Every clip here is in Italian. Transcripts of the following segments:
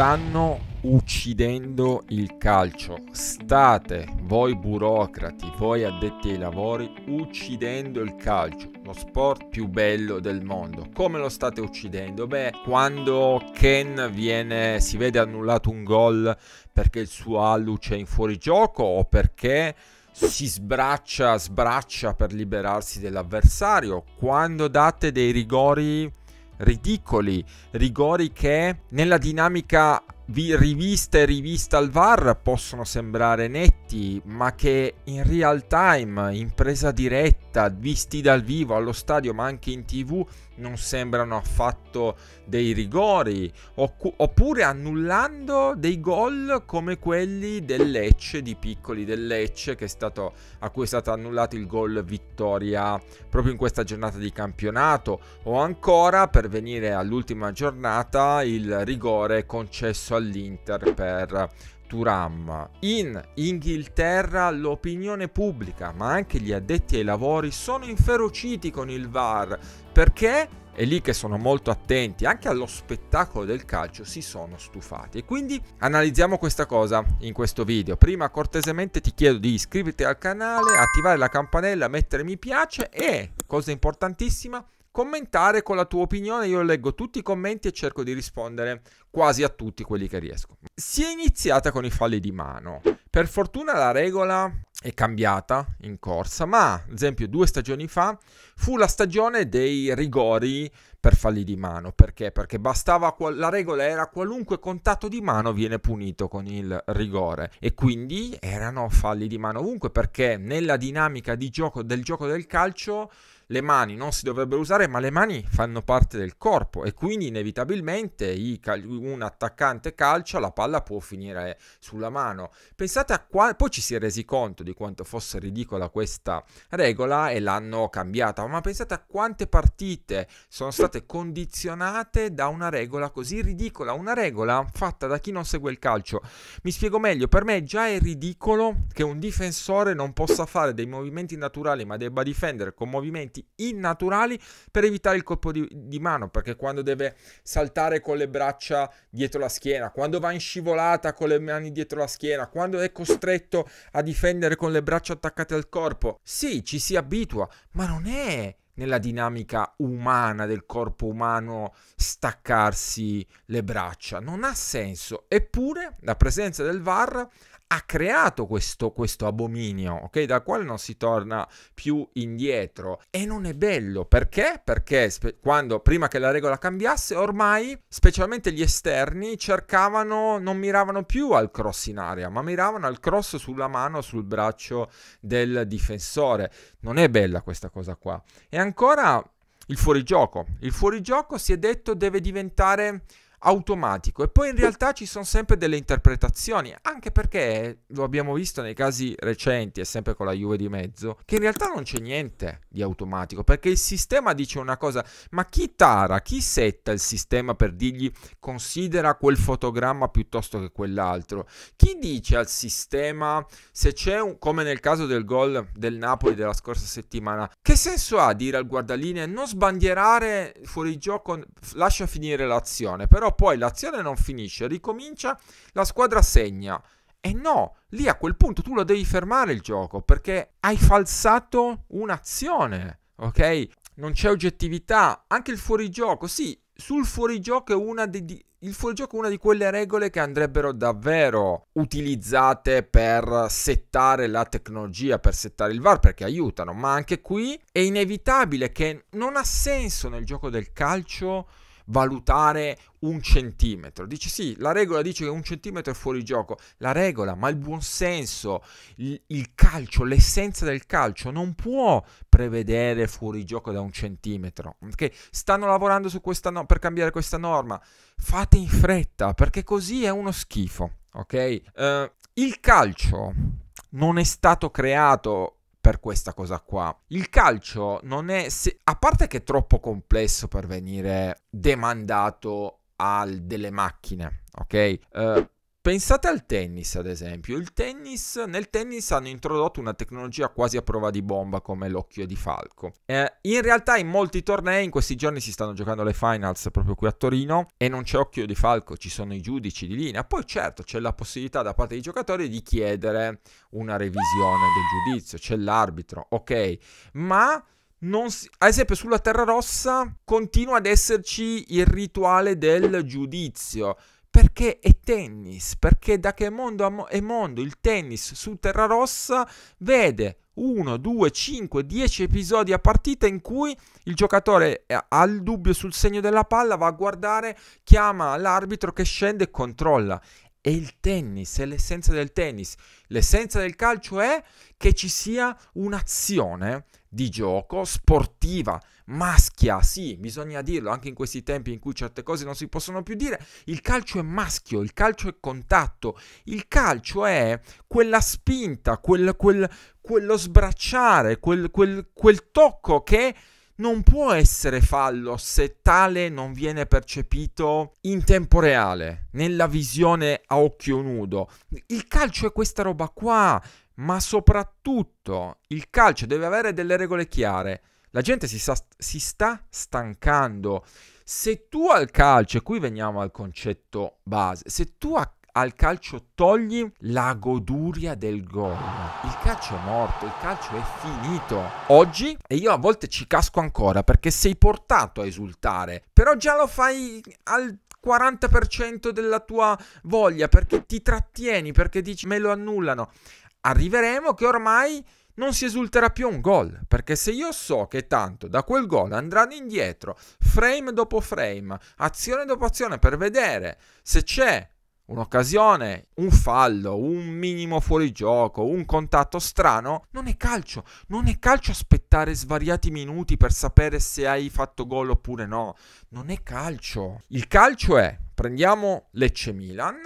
stanno uccidendo il calcio. State voi burocrati, voi addetti ai lavori, uccidendo il calcio, lo sport più bello del mondo. Come lo state uccidendo? Beh, quando Ken viene, si vede annullato un gol perché il suo alluce è in fuorigioco o perché si sbraccia, sbraccia per liberarsi dell'avversario, quando date dei rigori ridicoli, rigori che nella dinamica vi riviste e rivista al VAR possono sembrare netti, ma che in real time, in presa diretta, visti dal vivo allo stadio ma anche in tv, non sembrano affatto dei rigori, oppure annullando dei gol come quelli del Lecce, di piccoli del Lecce, stato, a cui è stato annullato il gol vittoria proprio in questa giornata di campionato, o ancora per venire all'ultima giornata il rigore concesso all'Inter per Turam. In Inghilterra l'opinione pubblica, ma anche gli addetti ai lavori, sono inferociti con il VAR perché è lì che sono molto attenti, anche allo spettacolo del calcio si sono stufati. E quindi analizziamo questa cosa in questo video. Prima cortesemente ti chiedo di iscriverti al canale, attivare la campanella, mettere mi piace e, cosa importantissima, commentare con la tua opinione, io leggo tutti i commenti e cerco di rispondere quasi a tutti quelli che riesco. Si è iniziata con i falli di mano. Per fortuna la regola è cambiata in corsa, ma ad esempio due stagioni fa fu la stagione dei rigori per falli di mano. Perché? Perché bastava, la regola era qualunque contatto di mano viene punito con il rigore e quindi erano falli di mano ovunque perché nella dinamica di gioco, del gioco del calcio le mani non si dovrebbero usare, ma le mani fanno parte del corpo e quindi inevitabilmente cal- un attaccante calcia, la palla può finire sulla mano. Pensate a qua, poi ci si è resi conto di quanto fosse ridicola questa regola e l'hanno cambiata, ma pensate a quante partite sono state condizionate da una regola così ridicola, una regola fatta da chi non segue il calcio. Mi spiego meglio, per me già è ridicolo che un difensore non possa fare dei movimenti naturali ma debba difendere con movimenti movimenti innaturali per evitare il colpo di, di, mano, perché quando deve saltare con le braccia dietro la schiena, quando va in scivolata con le mani dietro la schiena, quando è costretto a difendere con le braccia attaccate al corpo, sì, ci si abitua, ma non è nella dinamica umana del corpo umano staccarsi le braccia. Non ha senso. Eppure la presenza del VAR ha creato questo, questo abominio, ok? Dal quale non si torna più indietro. E non è bello. Perché? Perché quando, prima che la regola cambiasse, ormai, specialmente gli esterni, cercavano, non miravano più al cross in area, ma miravano al cross sulla mano, sul braccio del difensore. Non è bella questa cosa qua. E ancora il fuorigioco. Il fuorigioco si è detto deve diventare automatico e poi in realtà ci sono sempre delle interpretazioni, anche perché lo abbiamo visto nei casi recenti e sempre con la Juve di mezzo, che in realtà non c'è niente di automatico, perché il sistema dice una cosa, ma chi tara, chi setta il sistema per dirgli considera quel fotogramma piuttosto che quell'altro? Chi dice al sistema se c'è un come nel caso del gol del Napoli della scorsa settimana, che senso ha dire al guardaline non sbandierare fuori gioco, lascia finire l'azione, però però poi l'azione non finisce, ricomincia, la squadra segna. E no, lì a quel punto tu lo devi fermare il gioco perché hai falsato un'azione, ok? Non c'è oggettività, anche il fuorigioco, sì, sul fuorigioco è una di, il fuorigioco è una di quelle regole che andrebbero davvero utilizzate per settare la tecnologia, per settare il VAR, perché aiutano, ma anche qui è inevitabile che non ha senso nel gioco del calcio valutare un centimetro. Dice sì, la regola dice che un centimetro è fuori gioco. La regola, ma il buonsenso, il, il calcio, l'essenza del calcio non può prevedere fuori gioco da un centimetro. Okay? Stanno lavorando su questa no- per cambiare questa norma. Fate in fretta, perché così è uno schifo. Ok? Uh, il calcio non è stato creato per questa cosa qua. Il calcio non è, se... a parte che è troppo complesso per venire demandato a delle macchine, ok? Uh, Pensate al tennis, ad esempio. Tennis, nel tennis hanno introdotto una tecnologia quasi a prova di bomba come l'occhio di falco. Eh, in realtà in molti tornei in questi giorni si stanno giocando le finals proprio qui a Torino e non c'è occhio di falco, ci sono i giudici di linea. Poi certo c'è la possibilità da parte dei giocatori di chiedere una revisione del giudizio, c'è l'arbitro, ok, ma... Si... ad esempio sulla Terra Rossa continua ad esserci il rituale del giudizio perché è tennis, perché da che mondo è mondo il tennis su terra rossa vede 1, 2, 5, 10 episodi a partita in cui il giocatore eh, ha il dubbio sul segno della palla, va a guardare, chiama l'arbitro che scende e controlla. È il tennis, è l'essenza del tennis. L'essenza del calcio è che ci sia un'azione di gioco sportiva, maschia, sì, bisogna dirlo anche in questi tempi in cui certe cose non si possono più dire, il calcio è maschio, il calcio è contatto, il calcio è quella spinta, quel, quel, quello sbracciare, quel, quel tocco che non può essere fallo se tale non viene percepito in tempo reale, nella visione a occhio nudo. Il calcio è questa roba qua ma soprattutto il calcio deve avere delle regole chiare. La gente si, sa, si, sta stancando. Se tu al calcio, e qui veniamo al concetto base, se tu a, al calcio togli la goduria del gol, il calcio è morto, il calcio è finito. Oggi, e io a volte ci casco ancora perché sei portato a esultare, però già lo fai al 40% della tua voglia perché ti trattieni, perché dici me lo annullano arriveremo che ormai non si esulterà più un gol, perché se io so che tanto da quel gol andranno indietro frame dopo frame, azione dopo azione per vedere se c'è un'occasione, un fallo, un minimo fuorigioco, un contatto strano, non è calcio, non è calcio aspettare svariati minuti per sapere se hai fatto gol oppure no, non è calcio. Il calcio è prendiamo Lecce Milan,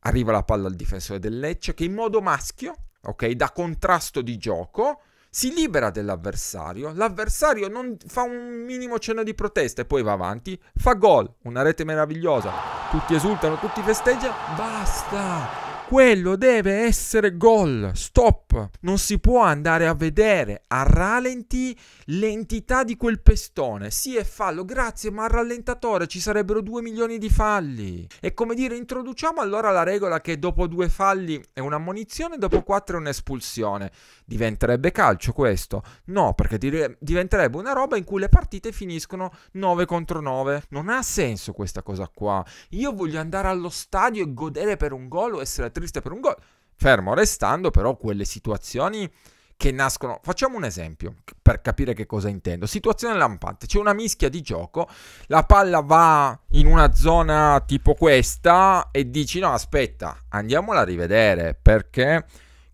arriva la palla al difensore del Lecce che in modo maschio ok? Da contrasto di gioco, si libera dell'avversario, l'avversario non fa un minimo cenno di protesta e poi va avanti, fa gol, una rete meravigliosa, tutti esultano, tutti festeggiano, basta! Quello deve essere gol, stop. Non si può andare a vedere a ralenti l'entità di quel pestone. Sì, è fallo, grazie, ma al rallentatore ci sarebbero due milioni di falli. È come dire, introduciamo allora la regola che dopo due falli è un'ammonizione, dopo quattro è un'espulsione. Diventerebbe calcio questo? No, perché dire, diventerebbe una roba in cui le partite finiscono 9 contro 9. Non ha senso questa cosa qua. Io voglio andare allo stadio e godere per un gol o essere triste per un gol, fermo restando però quelle situazioni che nascono. Facciamo un esempio per capire che cosa intendo. Situazione lampante, c'è una mischia di gioco, la palla va in una zona tipo questa e dici no aspetta, andiamola a rivedere perché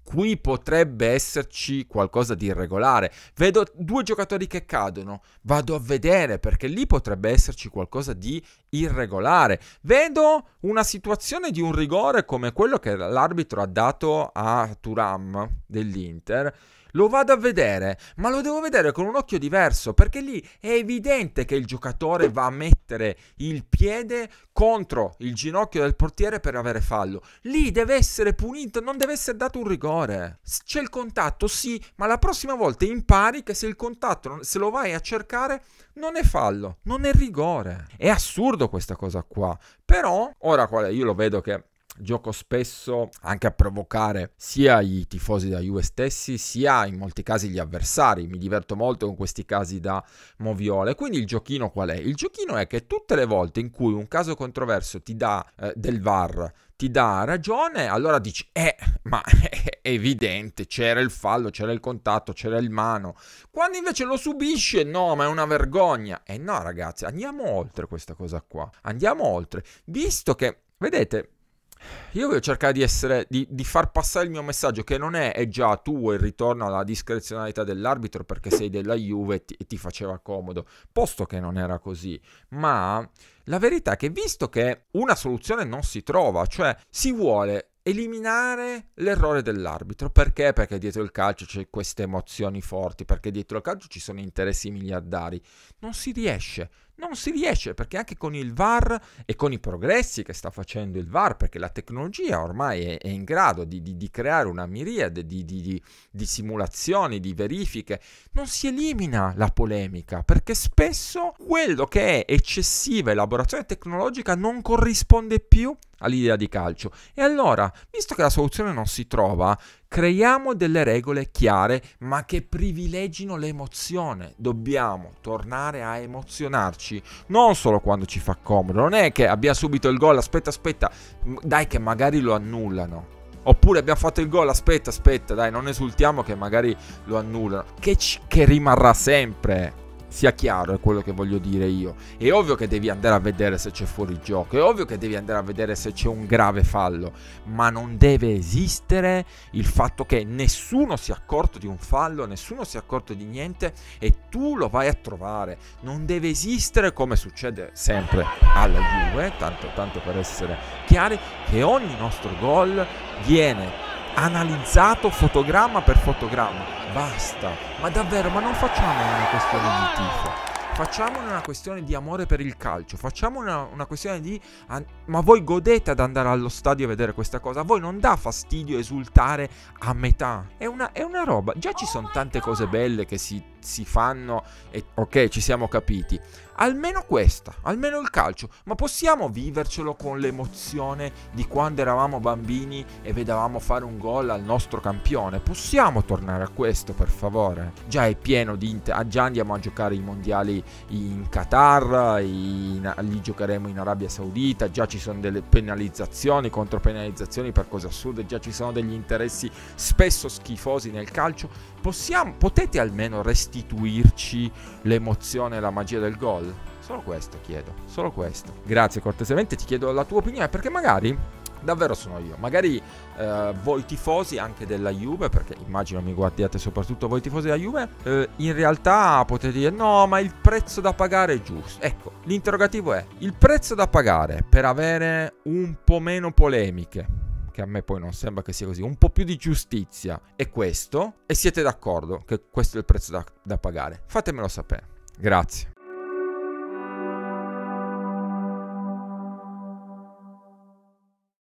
qui potrebbe esserci qualcosa di irregolare. Vedo due giocatori che cadono, vado a vedere perché lì potrebbe esserci qualcosa di irregolare. Vedo una situazione di un rigore come quello che l'arbitro ha dato a Turam dell'Inter lo vado a vedere, ma lo devo vedere con un occhio diverso perché lì è evidente che il giocatore va a mettere il piede contro il ginocchio del portiere per avere fallo. Lì deve essere punito, non deve essere dato un rigore. C'è il contatto, sì, ma la prossima volta impari che se il contatto, se lo vai a cercare, non è fallo, non è rigore. È assurdo questa cosa qua. Però, ora io lo vedo che gioco spesso anche a provocare sia i tifosi da UE stessi sia in molti casi gli avversari mi diverto molto con questi casi da moviola quindi il giochino qual è? il giochino è che tutte le volte in cui un caso controverso ti dà eh, del VAR ti dà ragione, allora dici, eh, ma è evidente, c'era il fallo, c'era il contatto, c'era il mano. Quando invece lo subisce, no, ma è una vergogna. E eh no, ragazzi, andiamo oltre questa cosa qua. Andiamo oltre. Visto che, vedete, io voglio cercare di, essere, di, di far passare il mio messaggio, che non è, è già tuo il ritorno alla discrezionalità dell'arbitro perché sei della Juve e ti, e ti faceva comodo, posto che non era così. Ma la verità è che visto che una soluzione non si trova, cioè si vuole eliminare l'errore dell'arbitro. Perché? Perché dietro il calcio c'è queste emozioni forti, perché dietro il calcio ci sono interessi miliardari. Non si riesce. Non si riesce perché anche con il VAR e con i progressi che sta facendo il VAR, perché la tecnologia ormai è, è in grado di, di, di, creare una miriade di, di, simulazioni, di verifiche, non si elimina la polemica perché spesso quello che è eccessiva elaborazione tecnologica non corrisponde più all'idea di calcio. E allora, visto che la soluzione non si trova, creiamo delle regole chiare ma che privilegino l'emozione. Dobbiamo tornare a emozionarci, non solo quando ci fa comodo, non è che abbia subito il gol, aspetta, aspetta, dai che magari lo annullano. Oppure abbiamo fatto il gol, aspetta, aspetta, dai, non esultiamo che magari lo annullano. Che, ci, che rimarrà sempre sia chiaro, è quello che voglio dire io. È ovvio che devi andare a vedere se c'è fuori gioco, è ovvio che devi andare a vedere se c'è un grave fallo, ma non deve esistere il fatto che nessuno si è accorto di un fallo, nessuno si è accorto di niente e tu lo vai a trovare. Non deve esistere come succede sempre alla Juve, tanto, tanto per essere chiari, che ogni nostro gol viene analizzato fotogramma per fotogramma. Basta, ma davvero, ma non facciamo una questione di tifo. Facciamo una questione di amore per il calcio, facciamo una, una questione di... An- ma voi godete ad andare allo stadio a vedere questa cosa, a voi non dà fastidio esultare a metà. È una, è una roba, già ci sono tante cose belle che si si fanno e ok, ci siamo capiti. Almeno questa, almeno il calcio, ma possiamo vivercelo con l'emozione di quando eravamo bambini e vedevamo fare un gol al nostro campione. Possiamo tornare a questo, per favore. Già è pieno di inter- ah, già andiamo a giocare i mondiali in Qatar, in- li giocheremo in Arabia Saudita, già ci sono delle penalizzazioni, contropenalizzazioni per cose assurde, già ci sono degli interessi spesso schifosi nel calcio. Possiamo, potete almeno restare restituirci l'emozione e la magia del gol? Solo questo chiedo, solo questo. Grazie cortesemente, ti chiedo la tua opinione perché magari davvero sono io. Magari eh, voi tifosi anche della Juve, perché immagino mi guardiate soprattutto voi tifosi della Juve, eh, in realtà potete dire no, ma il prezzo da pagare è giusto. Ecco, l'interrogativo è il prezzo da pagare per avere un po' meno polemiche che a me poi non sembra che sia così, un po' più di giustizia è questo e siete d'accordo che questo è il prezzo da, da pagare? Fatemelo sapere. Grazie.